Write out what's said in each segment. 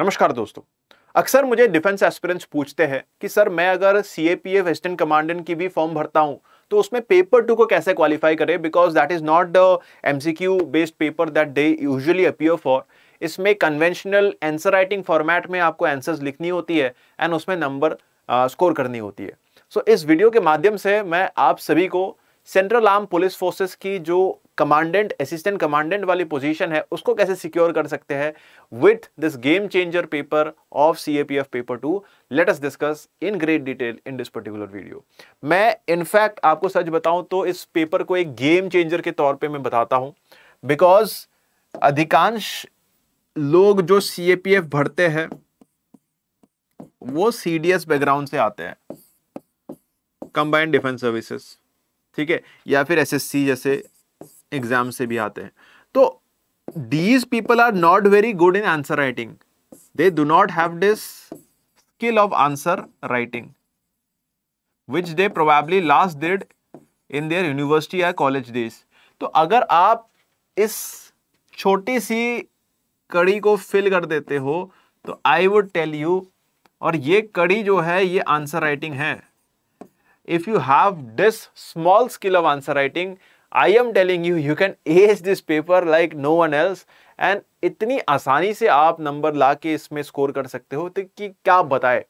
नमस्कार दोस्तों अक्सर मुझे डिफेंस एस्पिरेंट्स पूछते हैं कि सर मैं अगर C A P F western commandant की भी फॉर्म भरता हूँ तो उसमें पेपर टू को कैसे क्वालिफाई करें because that is not the M C Q based paper that they usually appear for इसमें कन्वेंशनल एंसर राइटिंग फॉर्मेट में आपको एंसर्स लिखनी होती है एंड उसमें नंबर स्कोर करनी होती है सो so, इस वीडियो के माध्यम से मैं आप सभी को सेंट्रल आर्म पुलिस फोर्सेस की जो कमांडेंट असिस्टेंट कमांडेंट वाली पोजीशन है उसको कैसे सिक्योर कर सकते हैं with this game changer paper of C paper two let us discuss in great detail in this particular video मैं इनफैक्ट आपको सच बताऊं तो इस पेपर को एक गेम चेंजर के तौर पे मैं बताता हूं बिकॉज अधिकांश लोग जो सी भरते हैं वो सी बैकग्राउंड से आते हैं कंबाइंड डिफेंस सर्विसेस ठीक है या फिर एसएससी जैसे एग्जाम से भी आते हैं तो these people are not very good in answer writing they do not have this skill of answer writing which they probably last did in their university या कॉलेज डेज तो अगर आप इस छोटी सी कड़ी को फिल कर देते हो तो आई वुड टेल यू और ये कड़ी जो है ये आंसर राइटिंग है if you have this small skill of answer writing, I am telling you you can ace this paper like no one else and इतनी आसानी से आप नंबर ला के इसमें स्कोर कर सकते हो तो कि क्या बताए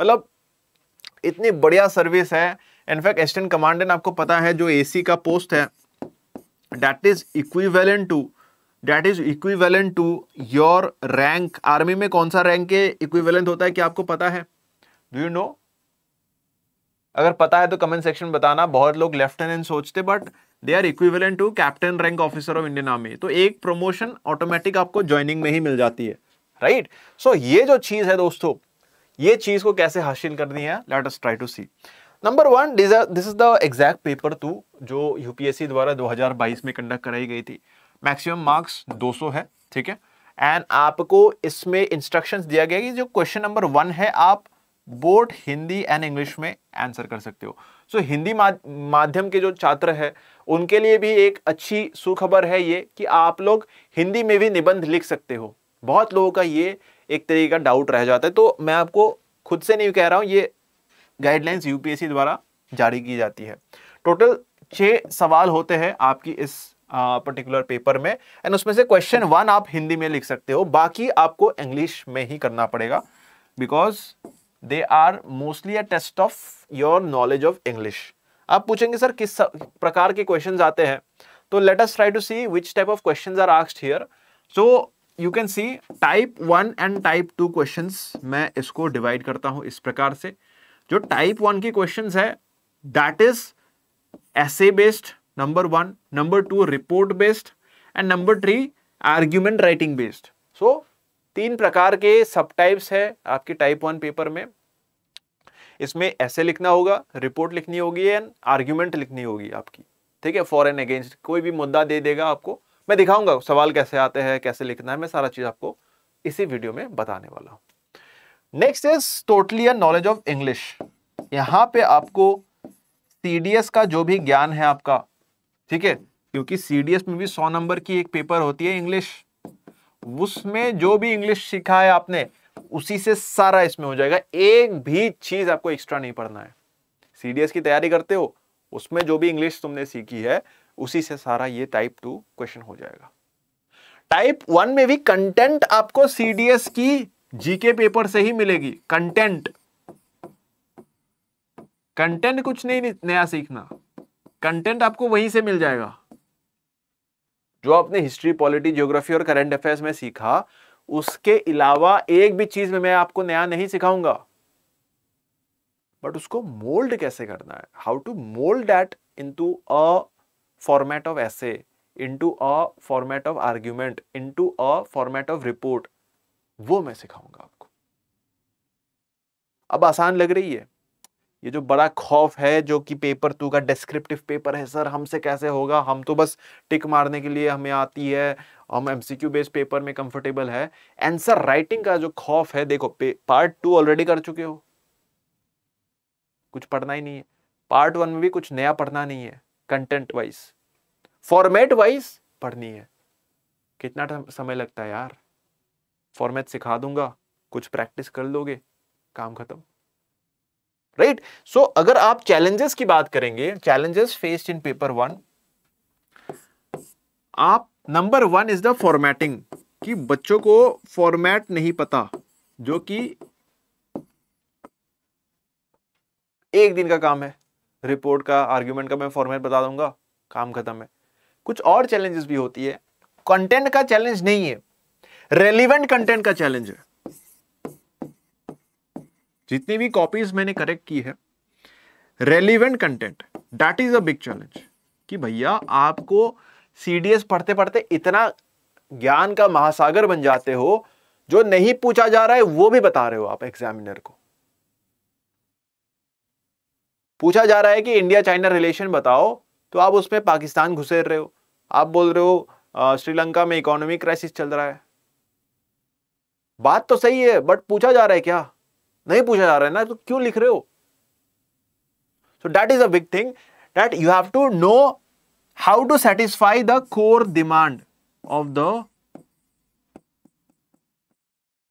मतलब इतनी बढ़िया सर्विस है इनफैक्ट एस्टेंट कमांडेंट आपको पता है जो एसी का पोस्ट है that is equivalent to that is equivalent to your rank army में कौन सा रैंक के इक्विवेलेंट होता है क्या आपको पता है डू यू नो अगर पता है तो कमेंट सेक्शन में बताना बहुत लोग लेफ्टिनेंट सोचते but they are equivalent to captain rank officer of Indian army तो एक प्रमोशन ऑटोमेटिक आपको ज्वाइनिंग में ही मिल जाती है राइट right? सो so, ये जो चीज़ है दोस्तों ये चीज़ को कैसे हासिल करनी है let us try to see number one this is the exact paper two जो यूपीएससी द्वारा 2022 में कंडक्ट कराई गई थी मैक्सिमम मार्क्स 200 है ठीक है एंड आपको इसमें इंस्ट्रक्शंस दिया गया कि जो क्वेश्चन नंबर वन है आप बोर्ड हिंदी एंड इंग्लिश में आंसर कर सकते हो सो so, हिंदी माध्यम के जो छात्र हैं उनके लिए भी एक अच्छी सुखबर है ये कि आप लोग हिंदी में भी निबंध लिख सकते हो बहुत लोगों का ये एक तरीके का डाउट रह जाता है तो मैं आपको खुद से नहीं कह रहा हूँ ये गाइडलाइंस यूपीएससी द्वारा जारी की जाती है टोटल छः सवाल होते हैं आपकी इस पर्टिकुलर पेपर में एंड उसमें से क्वेश्चन वन आप हिंदी में लिख सकते हो बाकी आपको इंग्लिश में ही करना पड़ेगा because they are mostly a test of your knowledge of English आप पूछेंगे सर किस प्रकार के क्वेश्चन आते हैं तो let us try to see which type of question are asked here so you can see type one and type two question मैं इसको डिवाइड करता हूँ इस प्रकार से जो टाइप वन के क्वेश्चन है that is essay based number one number two report based and number three argument writing based so तीन प्रकार के सब टाइप्स है आपके टाइप वन पेपर में इसमें ऐसे लिखना होगा रिपोर्ट लिखनी होगी एंड आर्ग्यूमेंट लिखनी होगी आपकी ठीक है फॉर एंड अगेंस्ट कोई भी मुद्दा दे देगा आपको मैं दिखाऊंगा सवाल कैसे आते हैं कैसे लिखना है मैं सारा चीज आपको इसी वीडियो में बताने वाला हूं next is totally knowledge of English यहाँ पे आपको सीडीएस का जो भी ज्ञान है आपका ठीक है क्योंकि सीडीएस में भी सौ नंबर की एक पेपर होती है इंग्लिश उसमें जो भी इंग्लिश सीखा है आपने उसी से सारा इसमें हो जाएगा एक भी चीज आपको एक्स्ट्रा नहीं पढ़ना है सीडीएस की तैयारी करते हो उसमें जो भी इंग्लिश तुमने सीखी है उसी से सारा ये टाइप टू क्वेश्चन हो जाएगा टाइप वन में भी कंटेंट आपको सीडीएस की जीके पेपर से ही मिलेगी कंटेंट कंटेंट कुछ नहीं नया सीखना कंटेंट आपको वहीं से मिल जाएगा जो आपने हिस्ट्री पॉलिटी जियोग्राफी और करंट अफेयर्स में सीखा उसके अलावा एक भी चीज में मैं आपको नया नहीं सिखाऊंगा बट उसको मोल्ड कैसे करना है how to mould that into a format of essay into a format of argument into a format of report वो मैं सिखाऊंगा आपको अब आसान लग रही है ये जो बड़ा खौफ है जो कि पेपर टू का डिस्क्रिप्टिव पेपर है सर हमसे कैसे होगा हम तो बस टिक मारने के लिए हमें आती है हम M C Q based paper में कंफर्टेबल है आंसर राइटिंग का जो खौफ है देखो पार्ट टू ऑलरेडी कर चुके हो कुछ पढ़ना ही नहीं है पार्ट वन में भी कुछ नया पढ़ना नहीं है कंटेंट वाइज फॉर्मेट वाइज पढ़नी है कितना समय लगता है यार फॉर्मेट सिखा दूंगा कुछ प्रैक्टिस कर लोगे काम खत्म राइट right? सो so, अगर आप चैलेंजेस की बात करेंगे challenges faced in paper one आप number one is the formatting कि बच्चों को फॉर्मेट नहीं पता जो कि एक दिन का काम है रिपोर्ट का आर्ग्यूमेंट का मैं फॉर्मेट बता दूंगा काम खत्म है कुछ और चैलेंजेस भी होती है कंटेंट का चैलेंज नहीं है रेलिवेंट कंटेंट का चैलेंज है जितनी भी कॉपीज मैंने करेक्ट की है relevant content that is a big challenge कि भैया आपको सीडीएस पढ़ते पढ़ते इतना ज्ञान का महासागर बन जाते हो जो नहीं पूछा जा रहा है वो भी बता रहे हो आप एग्जामिनर को पूछा जा रहा है कि इंडिया चाइना रिलेशन बताओ तो आप उसमें पाकिस्तान घुसेर रहे हो आप बोल रहे हो श्रीलंका में इकोनॉमिक क्राइसिस चल रहा है बात तो सही है बट पूछा जा रहा है क्या नहीं पूछा जा रहा है ना तो क्यों लिख रहे हो so that is a big thing that you have to know how to satisfy the core demand of the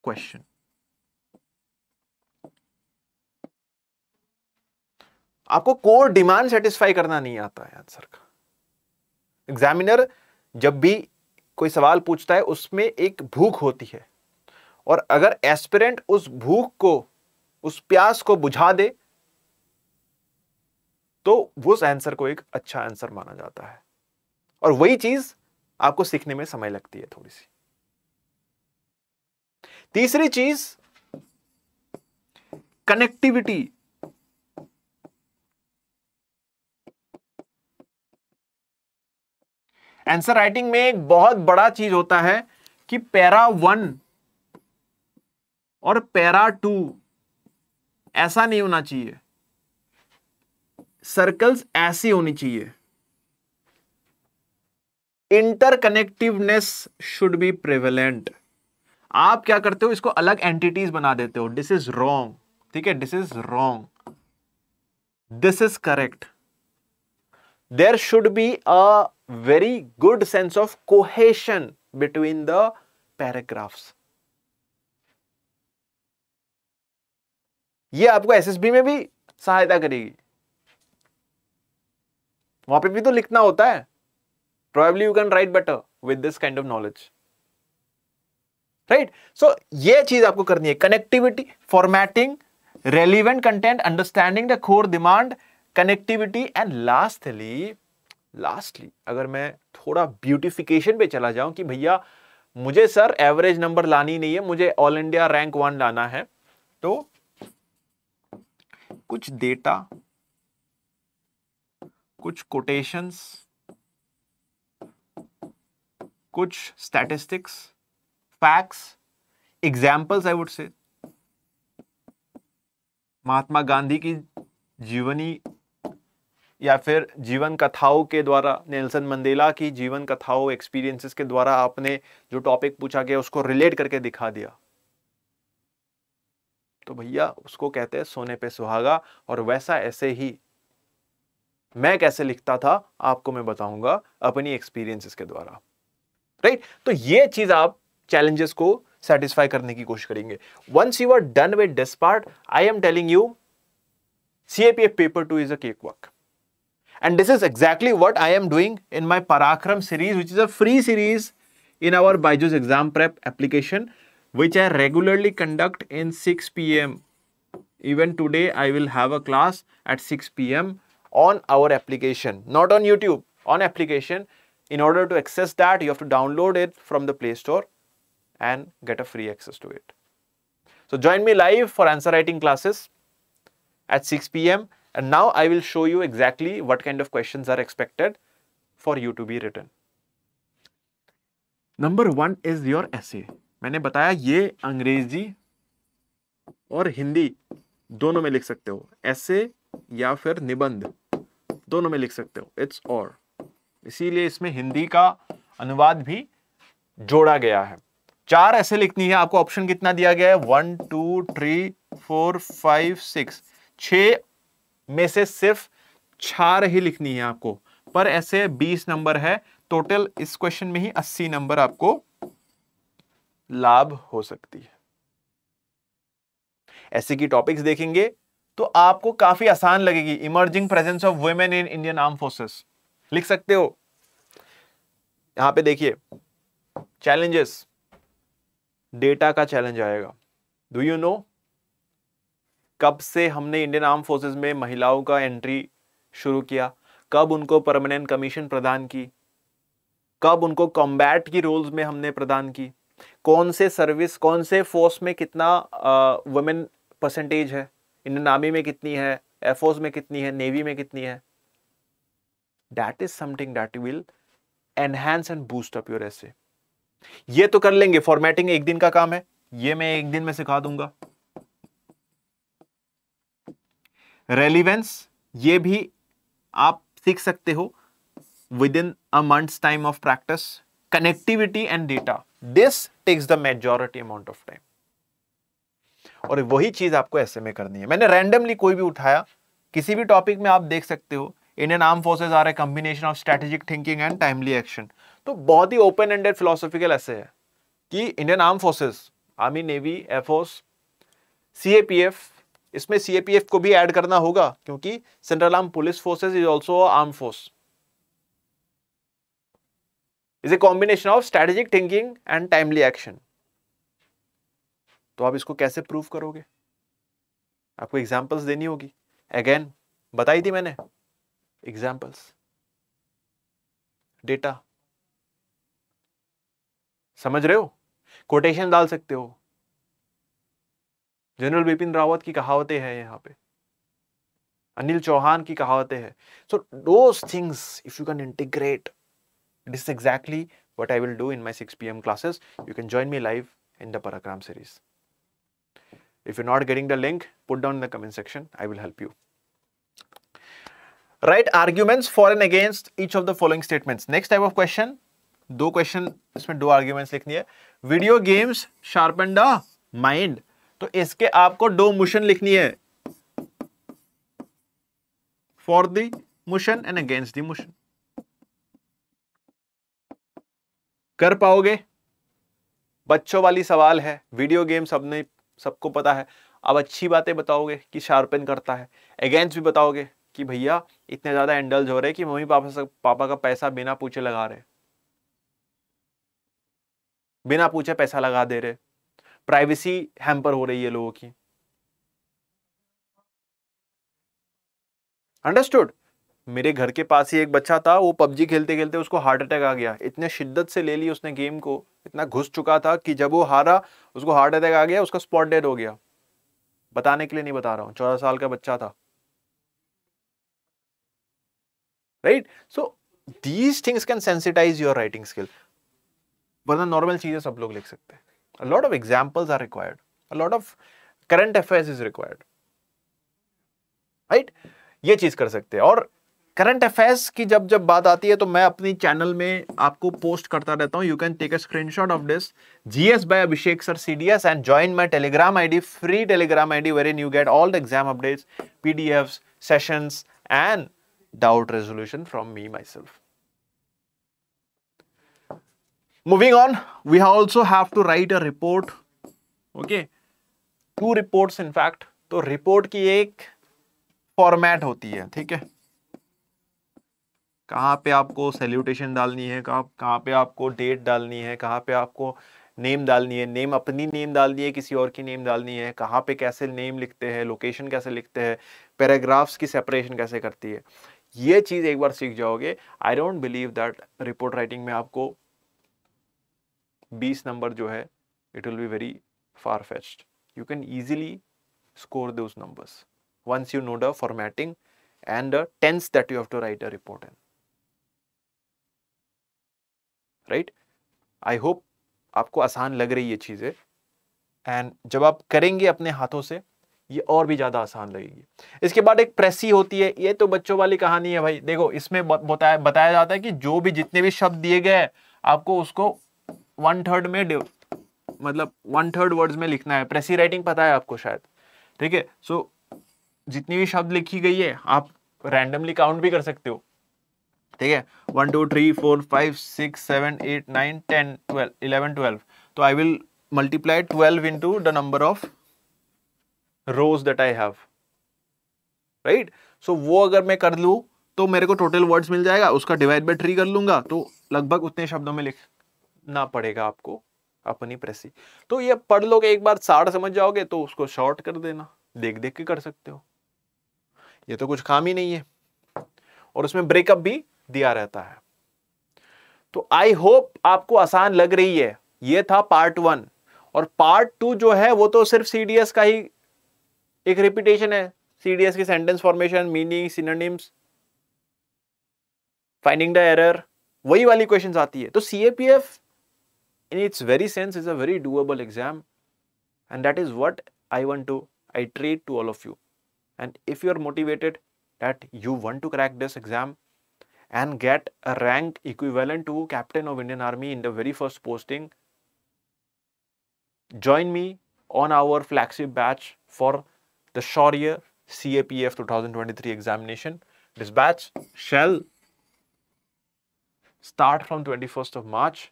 question आपको कोर डिमांड सेटिस्फाई करना नहीं आता है आंसर का एग्जामिनर जब भी कोई सवाल पूछता है उसमें एक भूख होती है और अगर एस्पिरेंट उस भूख को उस प्यास को बुझा दे तो उस आंसर को एक अच्छा आंसर माना जाता है और वही चीज आपको सीखने में समय लगती है थोड़ी सी तीसरी चीज कनेक्टिविटी आंसर राइटिंग में एक बहुत बड़ा चीज होता है कि पैरा वन और पैरा टू ऐसा नहीं होना चाहिए सर्कल्स ऐसी होनी चाहिए इंटरकनेक्टिवनेस शुड बी प्रिवेलेंट आप क्या करते हो इसको अलग एंटिटीज बना देते हो दिस इज रॉन्ग ठीक है this is wrong this is correct there should be a very good sense of cohesion between the paragraphs ये आपको एसएसबी में भी सहायता करेगी वहां पे भी तो लिखना होता है probably you can write better with this kind of knowledge right so ये चीज आपको करनी है connectivity formatting relevant content understanding the core demand connectivity and lastly lastly अगर मैं थोड़ा ब्यूटिफिकेशन पे चला जाऊं कि भैया मुझे सर एवरेज नंबर लानी नहीं है मुझे ऑल इंडिया रैंक वन लाना है तो कुछ डेटा कुछ कोटेशंस कुछ statistics facts examples I would say Mahatma Gandhi की जीवनी या फिर जीवन कथाओं के द्वारा नेल्सन मंडेला की जीवन कथाओं एक्सपीरियंसेस के द्वारा आपने जो टॉपिक पूछा गया उसको रिलेट करके दिखा दिया तो भैया उसको कहते हैं सोने पे सुहागा और वैसा ऐसे ही मैं कैसे लिखता था आपको मैं बताऊंगा अपनी एक्सपीरियंसेस के द्वारा राइट right? तो ये चीज आप चैलेंजेस को सेटिस्फाई करने की कोशिश करेंगे once you are done with this part I am telling you CAPF paper two is a केक वर्क and this is exactly what I am doing in my Parakram series which is a free series in our Byju's exam prep application which I regularly conduct in 6 p.m. Even today, I will have a class at 6 p.m. on our application, not on YouTube, on application. In order to access that, you have to download it from the Play Store and get a free access to it. So join me live for answer writing classes at 6 p.m. And now I will show you exactly what kind of questions are expected for you to be written. Number one is your essay. मैंने बताया ये अंग्रेजी और हिंदी दोनों में लिख सकते हो ऐसे या फिर निबंध दोनों में लिख सकते हो इट्स और इसीलिए इसमें हिंदी का अनुवाद भी जोड़ा गया है चार ऐसे लिखनी है आपको ऑप्शन कितना दिया गया है one two three four five six छ में से सिर्फ चार ही लिखनी है आपको पर ऐसे बीस नंबर है टोटल इस क्वेश्चन में ही अस्सी नंबर आपको लाभ हो सकती है ऐसे की टॉपिक्स देखेंगे तो आपको काफी आसान लगेगी emerging presence of women in Indian arm forces लिख सकते हो यहां पे देखिए चैलेंजेस डेटा का चैलेंज आएगा डू यू नो कब से हमने इंडियन आर्म फोर्सेस में महिलाओं का एंट्री शुरू किया कब उनको परमानेंट कमीशन प्रदान की कब उनको कॉम्बैट की रोल्स में हमने प्रदान की कौन से सर्विस कौन से फोर्स में कितना वुमेन परसेंटेज है इंडियन आर्मी में कितनी है एयरफोर्स में कितनी है नेवी में कितनी है that is something that will enhance and boost up your essay ये तो कर लेंगे फॉर्मेटिंग एक दिन का काम है ये मैं एक दिन में सिखा दूंगा रेलिवेंस ये भी आप सीख सकते हो within a months time of practice connectivity and data this takes the majority amount of time और वही चीज आपको ऐसे में करनी है मैंने रैंडमली कोई भी उठाया किसी भी टॉपिक में आप देख सकते हो Indian arm forces are a combination of strategic thinking and timely action तो बहुत ही ओपन एंडेड फिलोसॉफिकल ऐसे है कि Indian arm forces army navy air force see इसमें सी को भी ऐड करना होगा क्योंकि central arm police forces is also arm force is a combination of strategic thinking and timely action तो आप इसको कैसे प्रूव करोगे आपको एग्जाम्पल्स देनी होगी अगेन बताई थी मैंने एग्जाम्पल्स डेटा समझ रहे हो कोटेशन डाल सकते हो जनरल बिपिन रावत की कहावतें हैं यहाँ पे अनिल चौहान की कहावतें हैं so those things if you can integrate This is exactly what I will do in my 6 p.m. classes. You can join me live in the Parakram series. If you're not getting the link, put down in the comment section. I will help you. Write arguments for and against each of the following statements. Next type of question. दो question इसमें दो arguments लिखनी है video games sharpen the mind तो इसके आपको दो motion लिखनी है for the motion and against the motion कर पाओगे बच्चों वाली सवाल है वीडियो गेम सबने सबको पता है अब अच्छी बातें बताओगे कि शार्पन करता है अगेंस्ट भी बताओगे कि भैया इतने ज़्यादा एंडल्स हो रहे कि मम्मी पापा से पापा का पैसा बिना पूछे लगा रहे बिना पूछे पैसा लगा दे रहे प्राइवेसी हैम्पर हो रही है लोगों की अंडरस्टूड मेरे घर के पास ही एक बच्चा था वो पबजी खेलते खेलते उसको हार्ट अटैक आ गया इतने शिद्दत से ले ली उसने गेम को इतना घुस चुका था कि जब वो हारा उसको हार्ट अटैक आ गया उसका स्पॉट डेड हो गया बताने के लिए नहीं बता रहा हूं चौदह साल का बच्चा था right so these things can sensitize your writing skill वरना नॉर्मल चीज़ें सब लोग लिख सकते हैं lot of examples are required lot of current affair is required right ये चीज कर सकते हैं और करंट अफेयर्स की जब जब बात आती है तो मैं अपनी चैनल में आपको पोस्ट करता रहता हूँ you can take a screenshot of this GS by Abhishek sir CDS and join my Telegram ID free Telegram ID wherein you get all the exam updates PDFs sessions and doubt resolution from me myself moving on we also have to write a report okay two reports in fact तो report की एक format होती है ठीक है कहाँ पे आपको सेल्यूटेशन डालनी है कहाँ कहाँ पे आपको डेट डालनी है कहाँ पे आपको नेम डालनी है नेम अपनी नेम डालनी है किसी और की नेम डालनी है कहाँ पे कैसे नेम लिखते हैं लोकेशन कैसे लिखते हैं पैराग्राफ्स की सेपरेशन कैसे करती है ये चीज़ एक बार सीख जाओगे I don't believe that report writing में आपको बीस नंबर जो है it will be very far fetched you can easily score those numbers once you know the formatting and the tense that you have to write a report right I hope आपको आसान लग रही ये चीज़ें and जब आप करेंगे अपने हाथों से ये और भी ज़्यादा आसान लगेगी इसके बाद एक प्रेसी होती है ये तो बच्चों वाली कहानी है भाई देखो इसमें बताया बताया जाता है कि जो भी जितने भी शब्द दिए गए हैं आपको उसको वन थर्ड में मतलब वन थर्ड वर्ड्स में लिखना है प्रेसी राइटिंग पता है आपको शायद ठीक है सो जितनी भी शब्द लिखी गई है आप रैंडमली काउंट भी कर सकते हो ठीक है one two three four five six seven eight nine ten twelve eleven twelve तो I will multiply twelve into the number of rows that I have right so वो अगर मैं कर लूँ तो मेरे को टोटल वर्ड्स मिल जाएगा उसका डिवाइड बाई थ्री कर लूंगा तो लगभग उतने शब्दों में लिखना पड़ेगा आपको अपनी प्रेसी तो ये पढ़ लोगे एक बार सार समझ जाओगे तो उसको शॉर्ट कर देना देख देख के कर सकते हो ये तो कुछ काम ही नहीं है और उसमें ब्रेकअप भी दिया रहता है तो आई होप आपको आसान लग रही है ये था पार्ट वन और पार्ट टू जो है वो तो सिर्फ सीडीएस का ही एक रिपीटेशन है सीडीएस की sentence formation meaning synonyms finding the error वही वाली क्वेश्चन आती है तो C A P F in its very sense is a very doable exam and that is what I want to I treat to all of you and if you are motivated that you want to crack this exam and get a rank equivalent to captain of Indian Army in the very first posting, join me on our flagship batch for the short year CAPF 2023 examination. This batch shall start from 21st of March.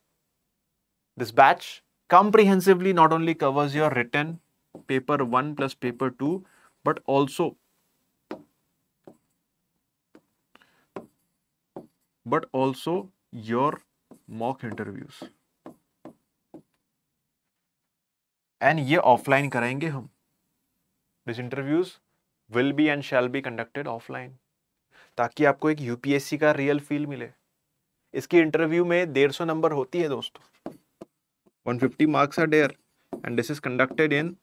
This batch comprehensively not only covers your written paper 1 plus paper 2 but also but also your mock interviews and ये offline कराएंगे हम this interviews will be and shall be conducted offline ताकि आपको एक UPSC का real feel मिले इसकी interview में डेढ़ सौ नंबर होती है दोस्तों 150 marks are there and this is conducted in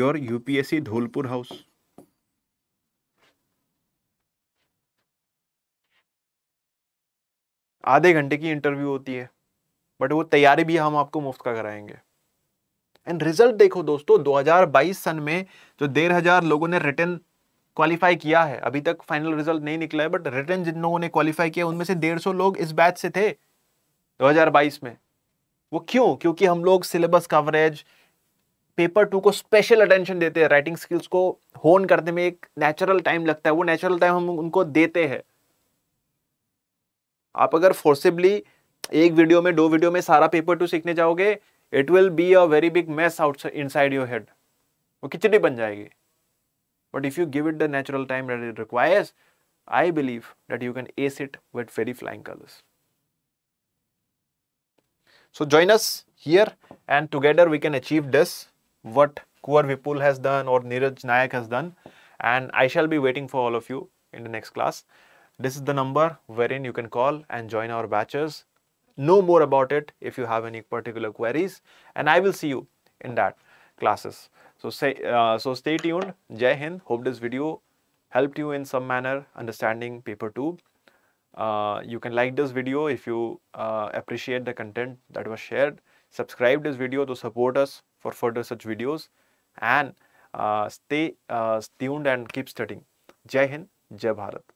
your UPSC Dholpur House आधे घंटे की इंटरव्यू होती है बट वो तैयारी भी हम आपको मुफ्त का कराएंगे एंड रिजल्ट देखो दोस्तों 2022 सन में जो डेढ़ हजार लोगों ने रिटर्न क्वालिफाई किया है अभी तक फाइनल रिजल्ट नहीं निकला है बट रिटर्न जिन लोगों ने क्वालिफाई किया उनमें से डेढ़ सौ लोग इस बैच से थे 2022 में वो क्यों क्योंकि हम लोग सिलेबस कवरेज पेपर टू को स्पेशल अटेंशन देते हैं राइटिंग स्किल्स को होन करने में एक नेचुरल टाइम लगता है वो नेचुरल टाइम हम उनको देते हैं आप अगर फोर्सिबली एक वीडियो में दो वीडियो में सारा पेपर टू सीखने जाओगे it will be a very big mess out inside your head वो खिचड़ी बन जाएगी but if you give it the natural time that it requires I believe that you can ace it with very flying colours so join us here and together we can achieve this what कुर Vipul has done और Neeraj Nayak has done and I shall be waiting for all of you in the next class This is the number wherein you can call and join our batches. Know more about it if you have any particular queries and I will see you in that classes. So, say, uh, so stay tuned. Jai Hind. Hope this video helped you in some manner understanding paper 2. Uh, you can like this video if you uh, appreciate the content that was shared. Subscribe this video to support us for further such videos and uh, stay uh, tuned and keep studying. Jai Hind, Jai Bharat.